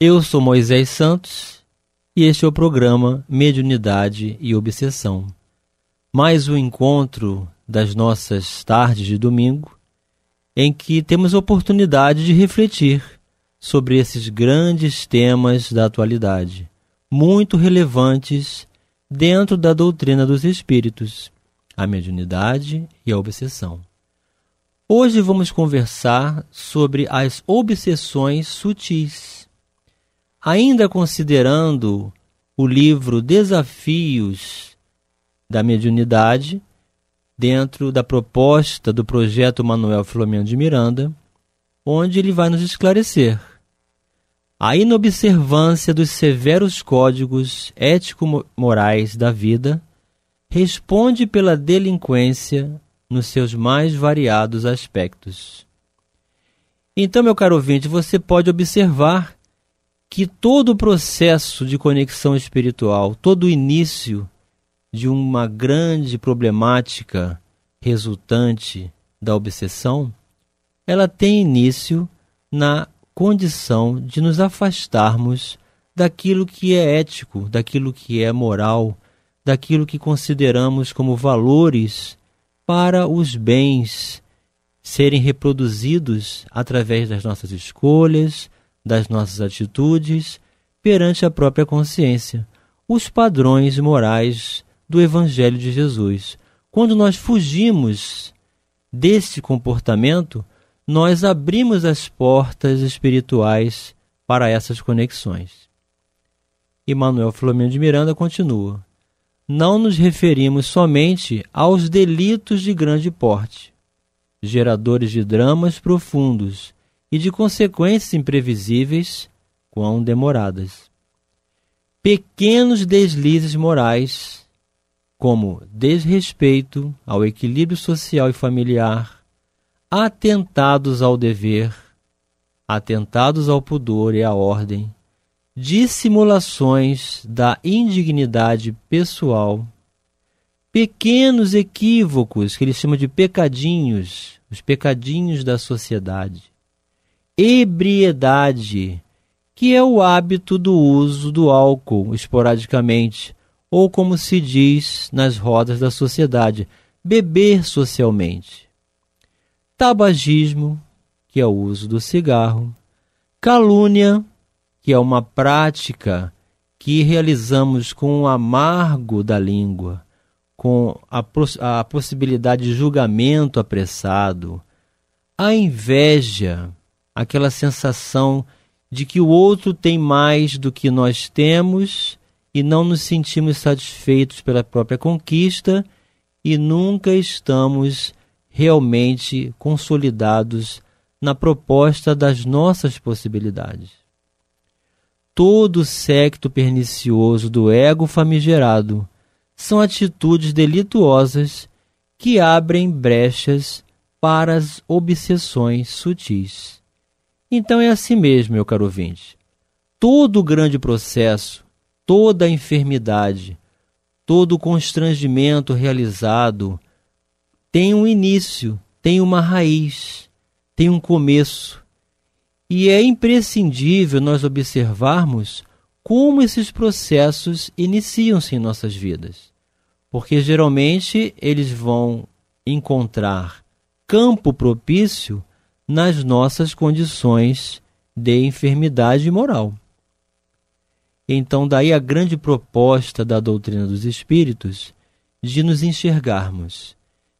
Eu sou Moisés Santos e este é o programa Mediunidade e Obsessão. Mais um encontro das nossas tardes de domingo em que temos a oportunidade de refletir sobre esses grandes temas da atualidade, muito relevantes dentro da doutrina dos espíritos, a mediunidade e a obsessão. Hoje vamos conversar sobre as obsessões sutis, ainda considerando o livro Desafios da Mediunidade, dentro da proposta do projeto Manuel Filomeno de Miranda, onde ele vai nos esclarecer a inobservância dos severos códigos ético-morais da vida responde pela delinquência nos seus mais variados aspectos. Então, meu caro ouvinte, você pode observar que todo o processo de conexão espiritual, todo o início de uma grande problemática resultante da obsessão, ela tem início na condição de nos afastarmos daquilo que é ético, daquilo que é moral, daquilo que consideramos como valores para os bens serem reproduzidos através das nossas escolhas, das nossas atitudes perante a própria consciência, os padrões morais do Evangelho de Jesus. Quando nós fugimos desse comportamento, nós abrimos as portas espirituais para essas conexões. E Manuel Flamengo de Miranda continua: Não nos referimos somente aos delitos de grande porte, geradores de dramas profundos e de consequências imprevisíveis, quão demoradas. Pequenos deslizes morais, como desrespeito ao equilíbrio social e familiar, atentados ao dever, atentados ao pudor e à ordem, dissimulações da indignidade pessoal, pequenos equívocos que ele chama de pecadinhos, os pecadinhos da sociedade, ebriedade, que é o hábito do uso do álcool esporadicamente, ou como se diz nas rodas da sociedade, beber socialmente. Tabagismo, que é o uso do cigarro. Calúnia, que é uma prática que realizamos com o amargo da língua, com a, poss a possibilidade de julgamento apressado. A inveja, aquela sensação de que o outro tem mais do que nós temos e não nos sentimos satisfeitos pela própria conquista e nunca estamos realmente consolidados na proposta das nossas possibilidades. Todo o secto pernicioso do ego famigerado são atitudes delituosas que abrem brechas para as obsessões sutis. Então é assim mesmo, meu caro ouvinte. Todo grande processo, toda enfermidade, todo constrangimento realizado tem um início, tem uma raiz, tem um começo. E é imprescindível nós observarmos como esses processos iniciam-se em nossas vidas, porque geralmente eles vão encontrar campo propício nas nossas condições de enfermidade moral. Então, daí a grande proposta da doutrina dos espíritos de nos enxergarmos,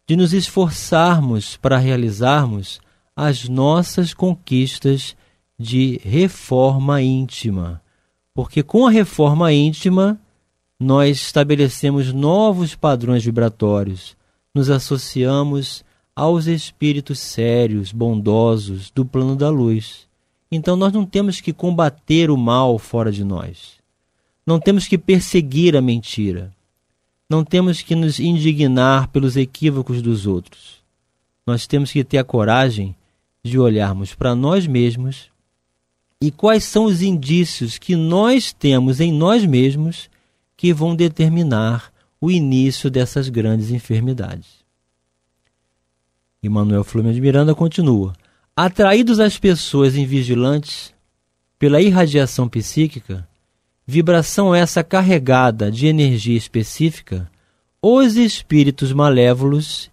de nos esforçarmos para realizarmos as nossas conquistas de reforma íntima. Porque com a reforma íntima, nós estabelecemos novos padrões vibratórios, nos associamos aos espíritos sérios, bondosos do plano da luz. Então nós não temos que combater o mal fora de nós. Não temos que perseguir a mentira. Não temos que nos indignar pelos equívocos dos outros. Nós temos que ter a coragem de olharmos para nós mesmos e quais são os indícios que nós temos em nós mesmos que vão determinar o início dessas grandes enfermidades. E Manuel de Miranda continua. Atraídos as pessoas invigilantes pela irradiação psíquica, vibração essa carregada de energia específica, os espíritos malévolos,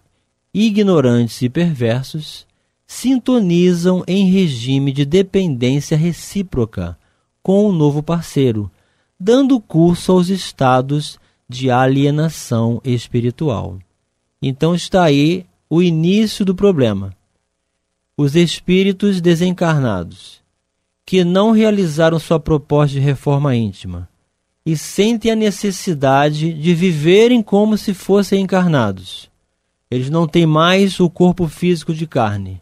ignorantes e perversos sintonizam em regime de dependência recíproca com o um novo parceiro, dando curso aos estados de alienação espiritual. Então está aí o início do problema. Os espíritos desencarnados, que não realizaram sua proposta de reforma íntima e sentem a necessidade de viverem como se fossem encarnados. Eles não têm mais o corpo físico de carne.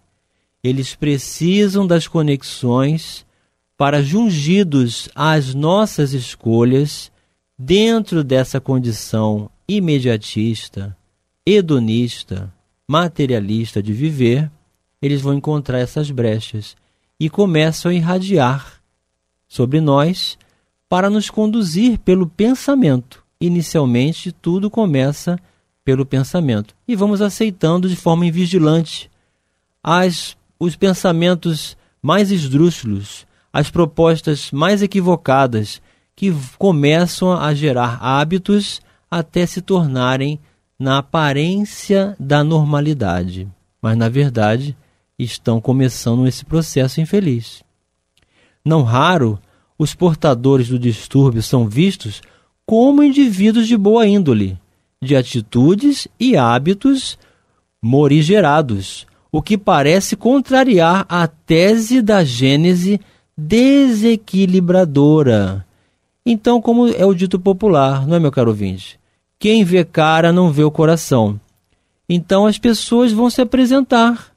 Eles precisam das conexões para, jungidos às nossas escolhas, dentro dessa condição imediatista, hedonista, materialista de viver, eles vão encontrar essas brechas e começam a irradiar sobre nós para nos conduzir pelo pensamento. Inicialmente, tudo começa pelo pensamento e vamos aceitando de forma invigilante as, os pensamentos mais esdrúxulos, as propostas mais equivocadas que começam a gerar hábitos até se tornarem na aparência da normalidade, mas na verdade estão começando esse processo infeliz. Não raro, os portadores do distúrbio são vistos como indivíduos de boa índole, de atitudes e hábitos morigerados, o que parece contrariar a tese da gênese desequilibradora. Então, como é o dito popular, não é, meu caro ouvinte? Quem vê cara não vê o coração. Então as pessoas vão se apresentar,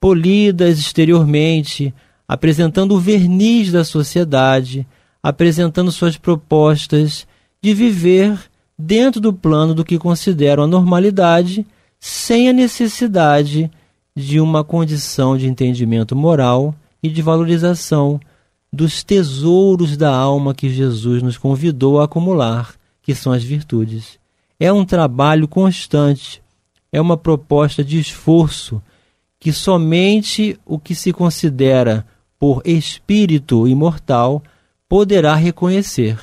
polidas exteriormente, apresentando o verniz da sociedade, apresentando suas propostas de viver dentro do plano do que consideram a normalidade, sem a necessidade de uma condição de entendimento moral e de valorização dos tesouros da alma que Jesus nos convidou a acumular, que são as virtudes. É um trabalho constante, é uma proposta de esforço que somente o que se considera por espírito imortal poderá reconhecer.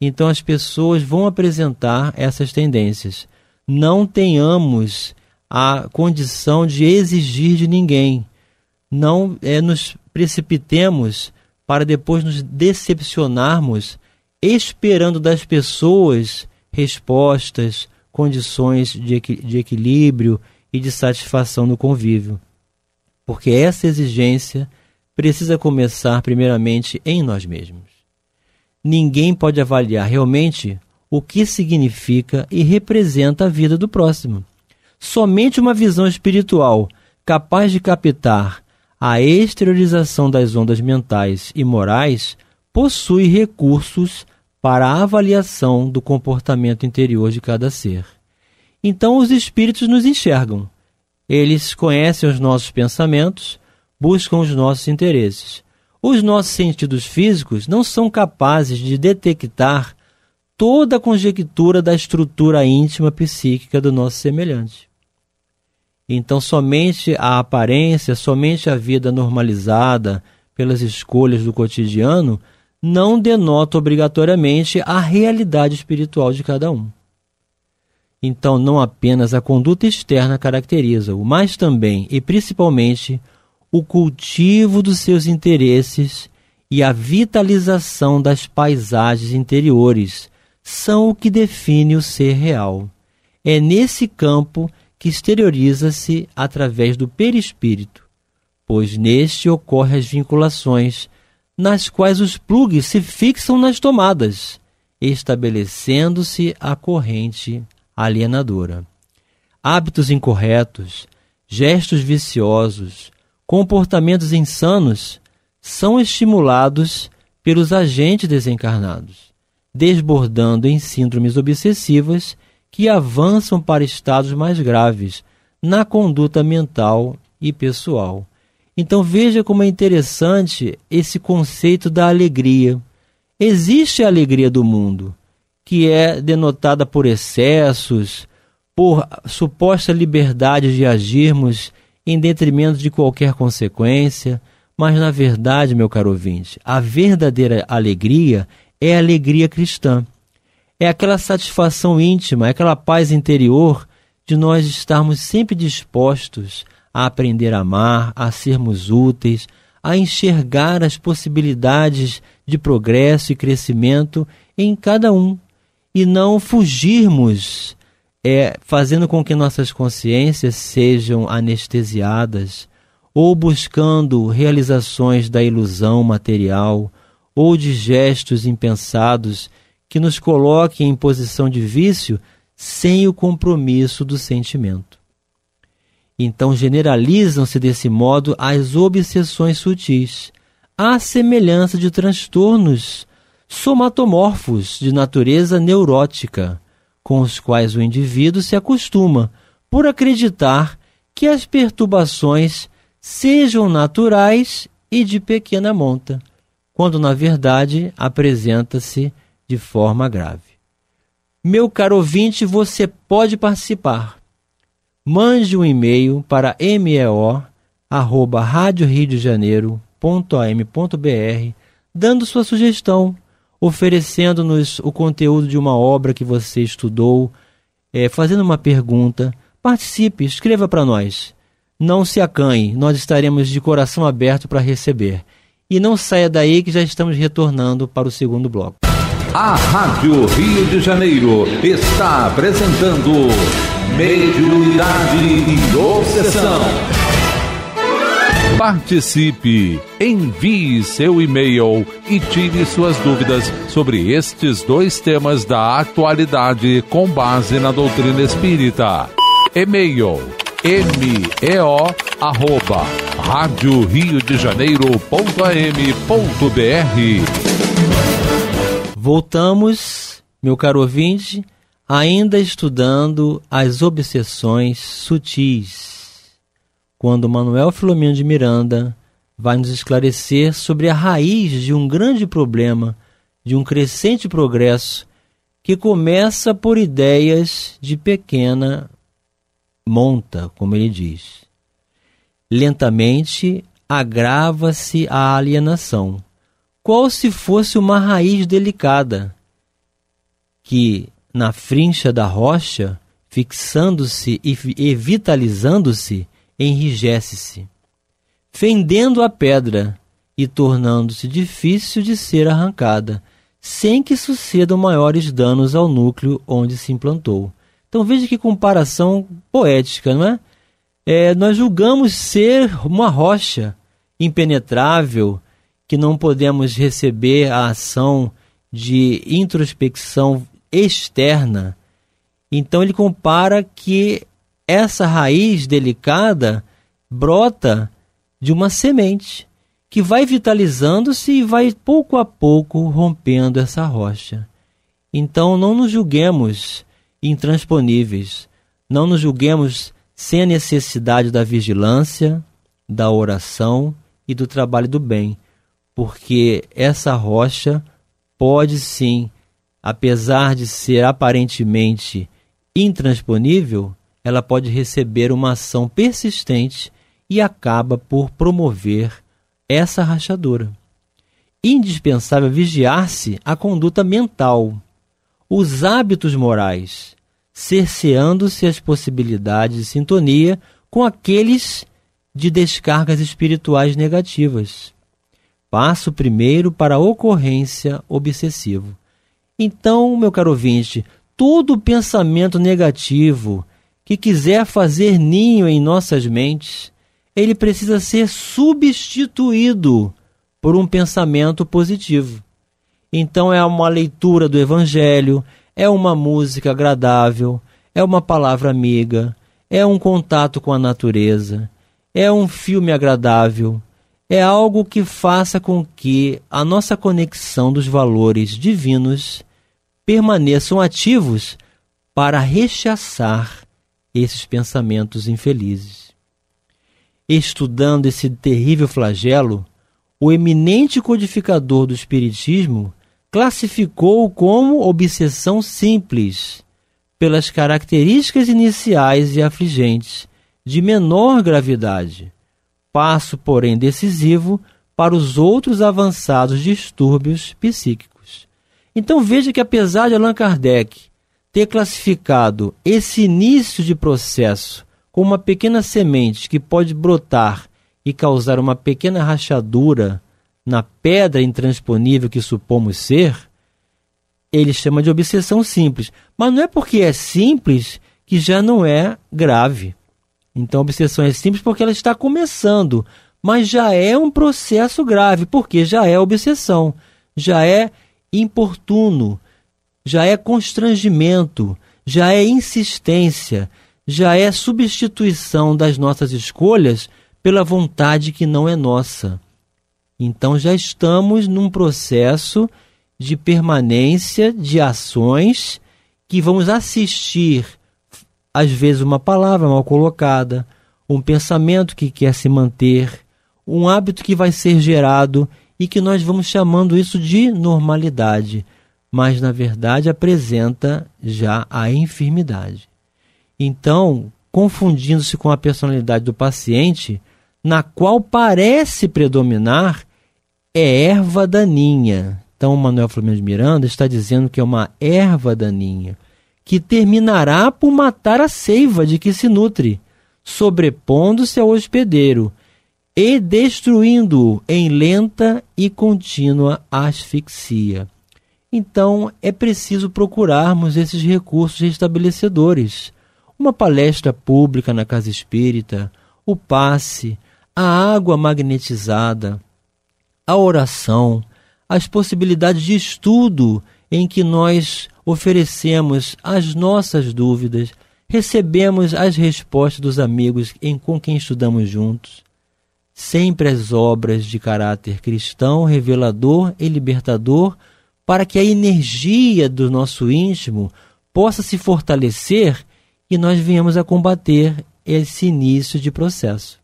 Então as pessoas vão apresentar essas tendências. Não tenhamos a condição de exigir de ninguém. Não é, nos precipitemos para depois nos decepcionarmos, esperando das pessoas respostas, condições de, de equilíbrio e de satisfação no convívio. Porque essa exigência precisa começar primeiramente em nós mesmos. Ninguém pode avaliar realmente o que significa e representa a vida do próximo. Somente uma visão espiritual capaz de captar a exteriorização das ondas mentais e morais possui recursos para a avaliação do comportamento interior de cada ser. Então, os espíritos nos enxergam. Eles conhecem os nossos pensamentos, buscam os nossos interesses. Os nossos sentidos físicos não são capazes de detectar toda a conjectura da estrutura íntima psíquica do nosso semelhante. Então, somente a aparência, somente a vida normalizada pelas escolhas do cotidiano não denota obrigatoriamente a realidade espiritual de cada um. Então, não apenas a conduta externa caracteriza-o, mas também e principalmente o cultivo dos seus interesses e a vitalização das paisagens interiores são o que define o ser real. É nesse campo que exterioriza-se através do perispírito, pois neste ocorrem as vinculações nas quais os plugs se fixam nas tomadas, estabelecendo-se a corrente alienadora. Hábitos incorretos, gestos viciosos, comportamentos insanos são estimulados pelos agentes desencarnados, desbordando em síndromes obsessivas que avançam para estados mais graves na conduta mental e pessoal. Então veja como é interessante esse conceito da alegria. Existe a alegria do mundo, que é denotada por excessos, por suposta liberdade de agirmos em detrimento de qualquer consequência, mas na verdade, meu caro ouvinte, a verdadeira alegria é a alegria cristã. É aquela satisfação íntima, é aquela paz interior de nós estarmos sempre dispostos a aprender a amar, a sermos úteis, a enxergar as possibilidades de progresso e crescimento em cada um e não fugirmos, é, fazendo com que nossas consciências sejam anestesiadas ou buscando realizações da ilusão material ou de gestos impensados que nos coloquem em posição de vício sem o compromisso do sentimento. Então generalizam-se desse modo as obsessões sutis, à semelhança de transtornos somatomorfos de natureza neurótica, com os quais o indivíduo se acostuma por acreditar que as perturbações sejam naturais e de pequena monta, quando na verdade apresenta-se de forma grave. Meu caro ouvinte, você pode participar mande um e-mail para meo@radioriodejaneiro.am.br dando sua sugestão, oferecendo-nos o conteúdo de uma obra que você estudou, é, fazendo uma pergunta. Participe, escreva para nós. Não se acanhe, nós estaremos de coração aberto para receber. E não saia daí que já estamos retornando para o segundo bloco. A Rádio Rio de Janeiro está apresentando Mediunidade e Obsessão. Participe, envie seu e-mail e tire suas dúvidas sobre estes dois temas da atualidade com base na doutrina espírita. E-mail meo arroba rádio rio de janeiro ponto am ponto br Voltamos, meu caro ouvinte, ainda estudando as obsessões sutis, quando Manuel Filomeno de Miranda vai nos esclarecer sobre a raiz de um grande problema, de um crescente progresso que começa por ideias de pequena monta, como ele diz. Lentamente agrava-se a alienação qual se fosse uma raiz delicada, que na frincha da rocha, fixando-se e vitalizando-se, enrijece-se, fendendo a pedra e tornando-se difícil de ser arrancada, sem que sucedam maiores danos ao núcleo onde se implantou. Então veja que comparação poética, não é? é nós julgamos ser uma rocha impenetrável, que não podemos receber a ação de introspecção externa. Então ele compara que essa raiz delicada brota de uma semente que vai vitalizando-se e vai pouco a pouco rompendo essa rocha. Então não nos julguemos intransponíveis, não nos julguemos sem a necessidade da vigilância, da oração e do trabalho do bem, porque essa rocha pode sim, apesar de ser aparentemente intransponível, ela pode receber uma ação persistente e acaba por promover essa rachadura. Indispensável vigiar-se a conduta mental, os hábitos morais, cerceando-se as possibilidades de sintonia com aqueles de descargas espirituais negativas. Passo primeiro para a ocorrência obsessivo. Então, meu caro ouvinte, todo pensamento negativo que quiser fazer ninho em nossas mentes, ele precisa ser substituído por um pensamento positivo. Então é uma leitura do evangelho, é uma música agradável, é uma palavra amiga, é um contato com a natureza, é um filme agradável, é algo que faça com que a nossa conexão dos valores divinos permaneçam ativos para rechaçar esses pensamentos infelizes. Estudando esse terrível flagelo, o eminente codificador do Espiritismo classificou-o como obsessão simples, pelas características iniciais e afligentes, de menor gravidade passo, porém, decisivo para os outros avançados distúrbios psíquicos. Então veja que, apesar de Allan Kardec ter classificado esse início de processo como uma pequena semente que pode brotar e causar uma pequena rachadura na pedra intransponível que supomos ser, ele chama de obsessão simples. Mas não é porque é simples que já não é grave. Então, obsessão é simples porque ela está começando, mas já é um processo grave, porque já é obsessão, já é importuno, já é constrangimento, já é insistência, já é substituição das nossas escolhas pela vontade que não é nossa. Então já estamos num processo de permanência de ações que vamos assistir às vezes uma palavra mal colocada, um pensamento que quer se manter, um hábito que vai ser gerado e que nós vamos chamando isso de normalidade, mas na verdade apresenta já a enfermidade. Então, confundindo-se com a personalidade do paciente, na qual parece predominar, é erva daninha. Então, o Manuel Flamengo de Miranda está dizendo que é uma erva daninha que terminará por matar a seiva de que se nutre, sobrepondo-se ao hospedeiro e destruindo-o em lenta e contínua asfixia. Então é preciso procurarmos esses recursos restabelecedores. Uma palestra pública na casa espírita, o passe, a água magnetizada, a oração, as possibilidades de estudo em que nós oferecemos as nossas dúvidas, recebemos as respostas dos amigos em, com quem estudamos juntos. Sempre as obras de caráter cristão, revelador e libertador, para que a energia do nosso íntimo possa se fortalecer e nós venhamos a combater esse início de processo.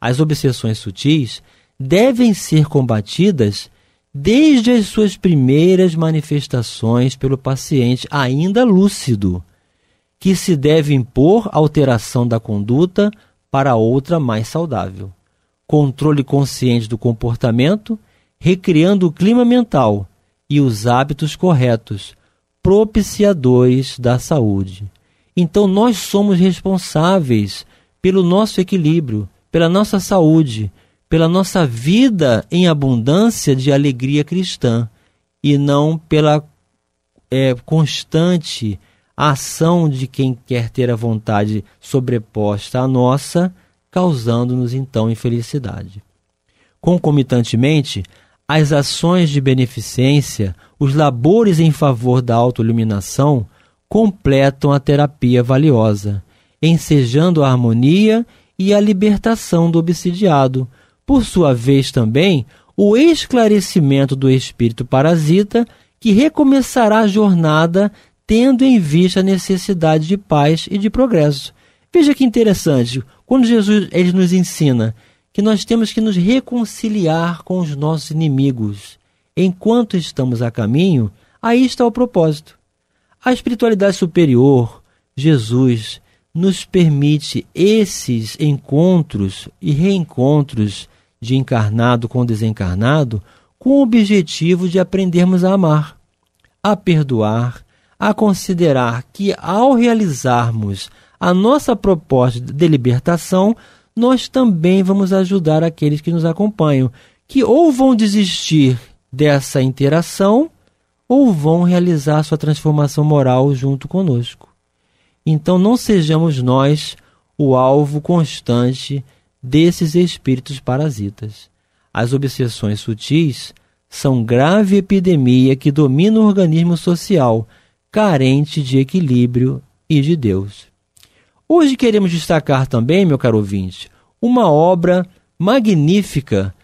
As obsessões sutis devem ser combatidas desde as suas primeiras manifestações pelo paciente ainda lúcido, que se deve impor alteração da conduta para outra mais saudável. Controle consciente do comportamento, recriando o clima mental e os hábitos corretos, propiciadores da saúde. Então nós somos responsáveis pelo nosso equilíbrio, pela nossa saúde, pela nossa vida em abundância de alegria cristã e não pela é, constante ação de quem quer ter a vontade sobreposta à nossa, causando-nos então infelicidade. Concomitantemente, as ações de beneficência, os labores em favor da autoiluminação, completam a terapia valiosa, ensejando a harmonia e a libertação do obsidiado, por sua vez, também, o esclarecimento do espírito parasita, que recomeçará a jornada tendo em vista a necessidade de paz e de progresso. Veja que interessante, quando Jesus ele nos ensina que nós temos que nos reconciliar com os nossos inimigos. Enquanto estamos a caminho, aí está o propósito. A espiritualidade superior, Jesus, nos permite esses encontros e reencontros de encarnado com desencarnado, com o objetivo de aprendermos a amar, a perdoar, a considerar que, ao realizarmos a nossa proposta de libertação, nós também vamos ajudar aqueles que nos acompanham, que ou vão desistir dessa interação ou vão realizar sua transformação moral junto conosco. Então não sejamos nós o alvo constante desses espíritos parasitas. As obsessões sutis são grave epidemia que domina o organismo social, carente de equilíbrio e de Deus. Hoje queremos destacar também, meu caro ouvinte, uma obra magnífica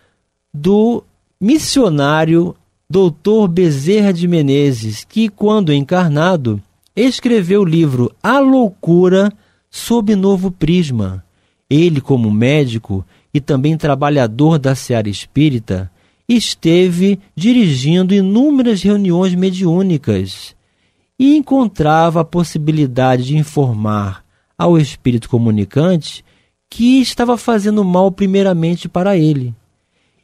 do missionário Dr. Bezerra de Menezes, que, quando encarnado, escreveu o livro A Loucura sob Novo Prisma ele, como médico e também trabalhador da seara espírita, esteve dirigindo inúmeras reuniões mediúnicas e encontrava a possibilidade de informar ao espírito comunicante que estava fazendo mal primeiramente para ele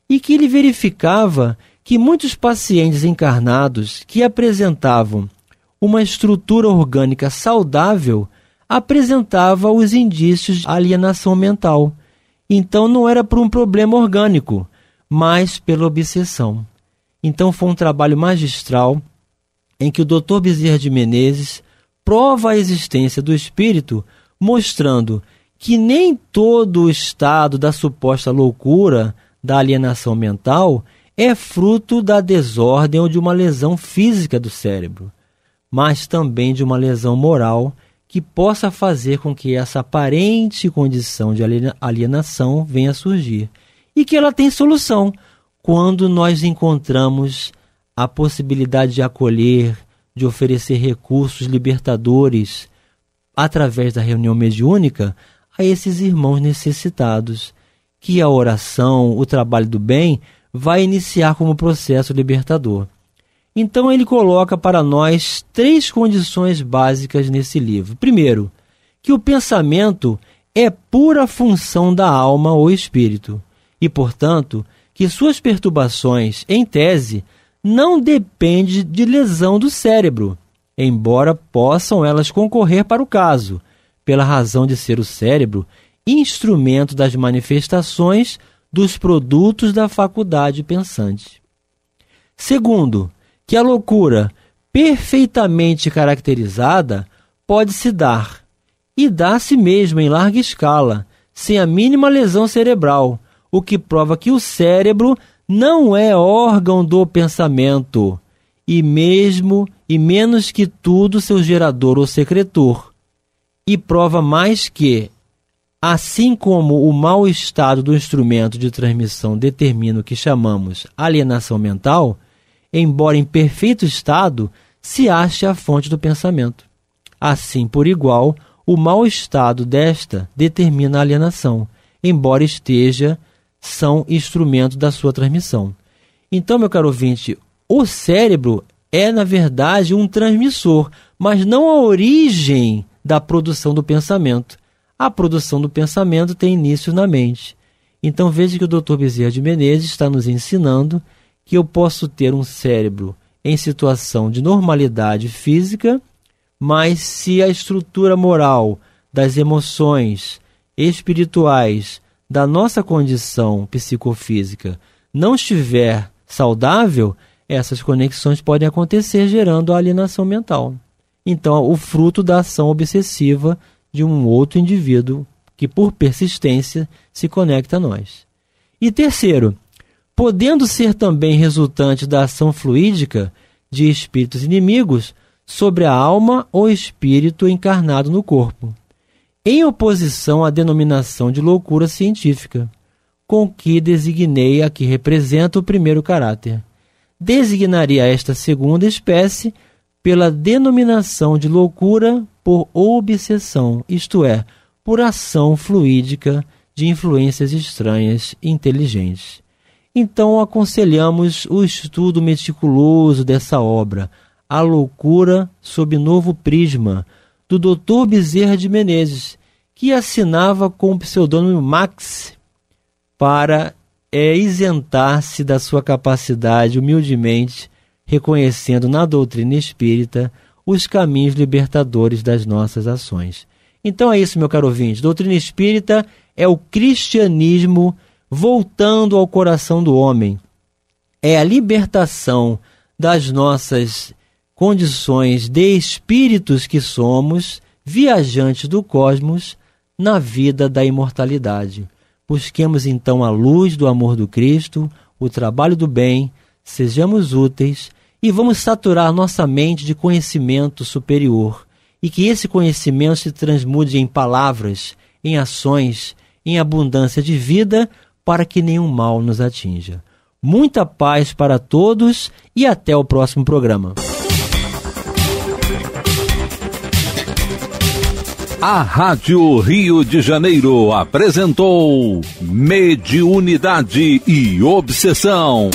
e que ele verificava que muitos pacientes encarnados que apresentavam uma estrutura orgânica saudável apresentava os indícios de alienação mental. Então não era por um problema orgânico, mas pela obsessão. Então foi um trabalho magistral em que o Dr. Bezerra de Menezes prova a existência do espírito, mostrando que nem todo o estado da suposta loucura, da alienação mental, é fruto da desordem ou de uma lesão física do cérebro, mas também de uma lesão moral que possa fazer com que essa aparente condição de alienação venha a surgir. E que ela tem solução quando nós encontramos a possibilidade de acolher, de oferecer recursos libertadores através da reunião mediúnica a esses irmãos necessitados, que a oração, o trabalho do bem, vai iniciar como processo libertador. Então ele coloca para nós três condições básicas nesse livro. Primeiro, que o pensamento é pura função da alma ou espírito, e, portanto, que suas perturbações, em tese, não dependem de lesão do cérebro, embora possam elas concorrer para o caso, pela razão de ser o cérebro instrumento das manifestações dos produtos da faculdade pensante. Segundo, que a loucura perfeitamente caracterizada pode se dar, e dá-se mesmo em larga escala, sem a mínima lesão cerebral, o que prova que o cérebro não é órgão do pensamento, e mesmo e menos que tudo seu gerador ou secretor. E prova mais que, assim como o mau estado do instrumento de transmissão determina o que chamamos alienação mental, embora em perfeito estado, se ache a fonte do pensamento. Assim, por igual, o mau estado desta determina a alienação, embora esteja são instrumento da sua transmissão. Então, meu caro ouvinte, o cérebro é, na verdade, um transmissor, mas não a origem da produção do pensamento. A produção do pensamento tem início na mente. Então veja que o Dr. Bezerra de Menezes está nos ensinando que eu posso ter um cérebro em situação de normalidade física, mas se a estrutura moral das emoções espirituais da nossa condição psicofísica não estiver saudável, essas conexões podem acontecer gerando a alienação mental. Então, o fruto da ação obsessiva de um outro indivíduo que, por persistência, se conecta a nós. E terceiro, podendo ser também resultante da ação fluídica de espíritos inimigos sobre a alma ou espírito encarnado no corpo, em oposição à denominação de loucura científica, com que designei a que representa o primeiro caráter. Designaria esta segunda espécie pela denominação de loucura por obsessão, isto é, por ação fluídica de influências estranhas inteligentes. Então aconselhamos o estudo meticuloso dessa obra, A Loucura sob Novo Prisma, do Dr. Bezerra de Menezes, que assinava com o pseudônimo Max para é, isentar-se da sua capacidade humildemente, reconhecendo na doutrina espírita os caminhos libertadores das nossas ações. Então é isso, meu caro ouvinte. Doutrina espírita é o cristianismo voltando ao coração do homem. É a libertação das nossas condições de espíritos que somos, viajantes do cosmos, na vida da imortalidade. Busquemos então a luz do amor do Cristo, o trabalho do bem, sejamos úteis e vamos saturar nossa mente de conhecimento superior e que esse conhecimento se transmude em palavras, em ações, em abundância de vida para que nenhum mal nos atinja. Muita paz para todos e até o próximo programa. A Rádio Rio de Janeiro apresentou Mediunidade e Obsessão.